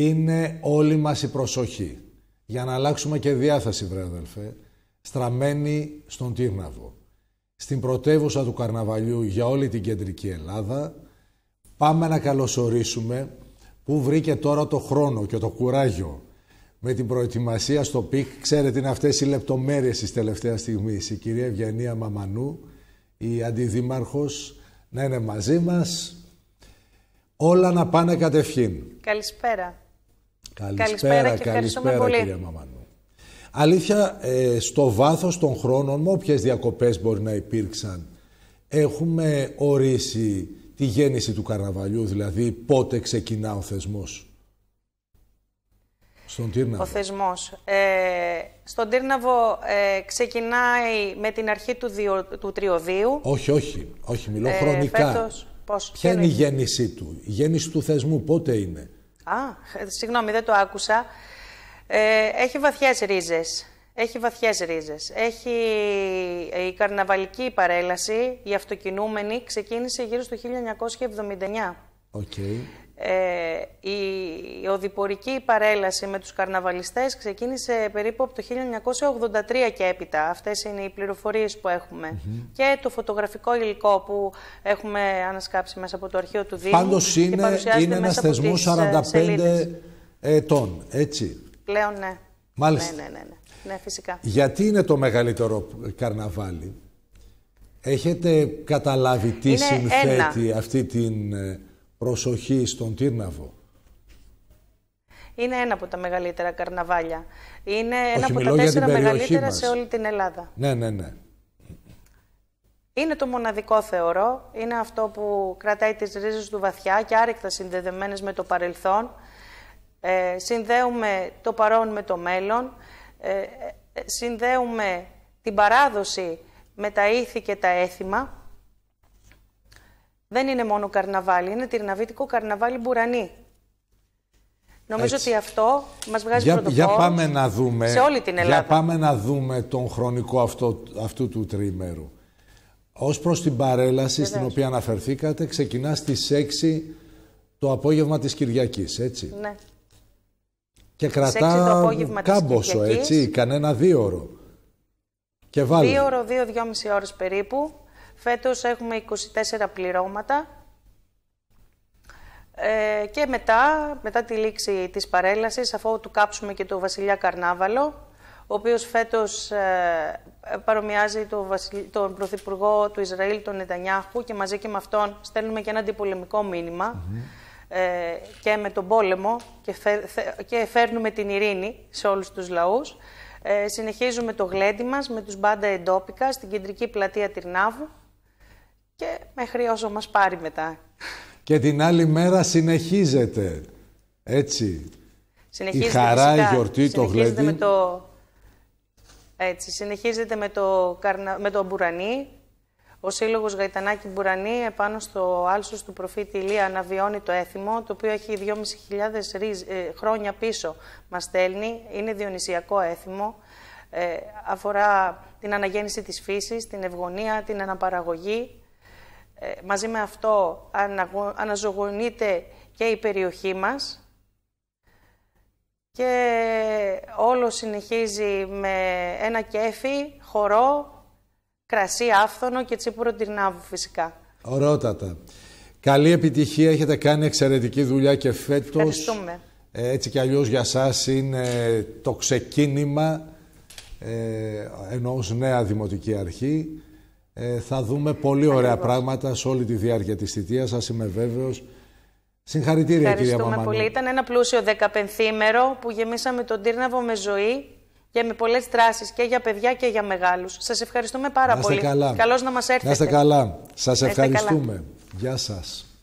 είναι όλη μας η προσοχή. Για να αλλάξουμε και διάθεση, βρε αδελφέ, στραμμένη στον Τύρναβο. Στην πρωτεύουσα του Καρναβαλιού για όλη την κεντρική Ελλάδα, πάμε να καλωσορίσουμε που βρήκε τώρα το χρόνο και το κουράγιο με την προετοιμασία στο ΠΙΚ. Ξέρετε, είναι αυτές οι λεπτομέρειες της τελευταίες στιγμές. Η κυρία Ευγενία Μαμανού, η αντιδήμαρχος, να είναι μαζί μας. Όλα να πάνε κατευχήν. Καλησπέρα. Καλησπέρα, καλησπέρα, και κυρία Μαμάνου. Αλήθεια, ε, στο βάθος των χρόνων μου, όποιες διακοπές μπορεί να υπήρξαν, έχουμε ορίσει τη γέννηση του καρναβαλιού, δηλαδή πότε ξεκινά ο θεσμός. Στον Τύρναβο. Ο θεσμός. Ε, στον Τύρναβο ε, ξεκινάει με την αρχή του, διο, του τριωδίου. Όχι, όχι. Όχι, μιλώ ε, χρονικά. Φέτος, πώς, Ποια είναι η γέννησή του. Η γέννηση του θεσμού πότε είναι. Α, συγγνώμη, δεν το άκουσα. Ε, έχει βαθιές ρίζες. Έχει βαθιές ρίζες. Έχει ε, η καρναβαλική παρέλαση, η αυτοκινούμενη, ξεκίνησε γύρω στο 1979. Okay. Ε, η, οδηπορική παρέλαση με τους καρναβαλιστές ξεκίνησε περίπου από το 1983 και έπειτα. Αυτές είναι οι πληροφορίες που έχουμε. Και το φωτογραφικό υλικό που έχουμε ανασκάψει μέσα από το αρχείο του Δήμου. Πάντως είναι, είναι ένας θεσμός 45 ε, ετών, έτσι. Πλέον ναι. Μάλιστα. Ναι ναι, ναι, ναι, ναι, φυσικά. Γιατί είναι το μεγαλύτερο καρναβάλι. Έχετε καταλάβει τι είναι συνθέτει αυτή την ε, προσοχή στον Τύρναβο. Είναι ένα από τα μεγαλύτερα καρναβάλια. Είναι ένα από τα τέσσερα μεγαλύτερα σε όλη την Ελλάδα. Ναι, ναι, ναι. Είναι το μοναδικό θεωρώ. Είναι αυτό που κρατάει τις ρίζες του βαθιά και άρρηκτα συνδεδεμένες με το παρελθόν. Ε, συνδέουμε το παρόν με το μέλλον. Ε, ε συνδέουμε την παράδοση με τα ήθη και τα έθιμα δεν είναι μόνο καρναβάλι, είναι τυρναβίτικο καρναβάλι μπουρανί. Νομίζω ότι αυτό μας βγάζει για, πρωτοπόρο για πάμε να δούμε, σε όλη την Ελλάδα. Για πάμε να δούμε τον χρονικό αυτό, αυτού του τριημέρου. Ως προς την παρέλαση στην οποία αναφερθήκατε, ξεκινά στις 6 το απόγευμα της Κυριακής, έτσι. Ναι. Και κρατά κάμποσο, έτσι, κανένα δύο ώρο. Και Δύο ώρο, δύο, δυόμιση ώρες περίπου. Φέτος έχουμε 24 πληρώματα ε, και μετά, μετά τη λήξη της παρέλασης, αφού του κάψουμε και το Βασιλιά Καρνάβαλο, ο οποίος φέτος ε, παρομοιάζει τον Πρωθυπουργό του Ισραήλ, τον Νετανιάχου, και μαζί και με αυτόν στέλνουμε και ένα αντιπολεμικό μήνυμα ε, και με τον πόλεμο και, και φέρνουμε την ειρήνη σε όλους τους λαούς. Ε, συνεχίζουμε το γλέντι μας με τους μπάντα εντόπικα στην κεντρική πλατεία Τυρνάβου, και μέχρι όσο μας πάρει μετά. Και την άλλη μέρα συνεχίζεται, έτσι. Συνεχίζεται η χαρά, η γιορτή, το γλέντι. Με το... Έτσι, συνεχίζεται με το, καρνα... με το Μπουρανί. Ο Σύλλογος Γαϊτανάκη Μπουρανί επάνω στο άλσος του προφήτη Ηλία αναβιώνει το έθιμο, το οποίο έχει 2.500 ρίζ... Ε, χρόνια πίσω μας στέλνει. Είναι διονυσιακό έθιμο. Ε, αφορά την αναγέννηση της φύσης, την ευγονία, την αναπαραγωγή ε, μαζί με αυτό αναζωογονείται και η περιοχή μας και όλο συνεχίζει με ένα κέφι, χορό, κρασί άφθονο και τσίπουρο τυρνάβου φυσικά. Ωραίτατα. Καλή επιτυχία, έχετε κάνει εξαιρετική δουλειά και φέτος. Ευχαριστούμε. Ε, έτσι κι αλλιώς για σας είναι το ξεκίνημα ε, ενός νέα δημοτική αρχή ε, θα δούμε πολύ ωραία πράγματα σε όλη τη διάρκεια της θητείας σας, είμαι βέβαιος. Συγχαρητήρια κυρία Μαμάνου. Ευχαριστούμε πολύ. Ήταν ένα πλούσιο δεκαπενθήμερο που γεμίσαμε τον Τύρναβο με ζωή και με πολλές δράσεις και για παιδιά και για μεγάλους. Σας ευχαριστούμε πάρα πολύ. καλώς να μας έρθετε. Να είστε καλά. Σα ευχαριστούμε. Γεια σας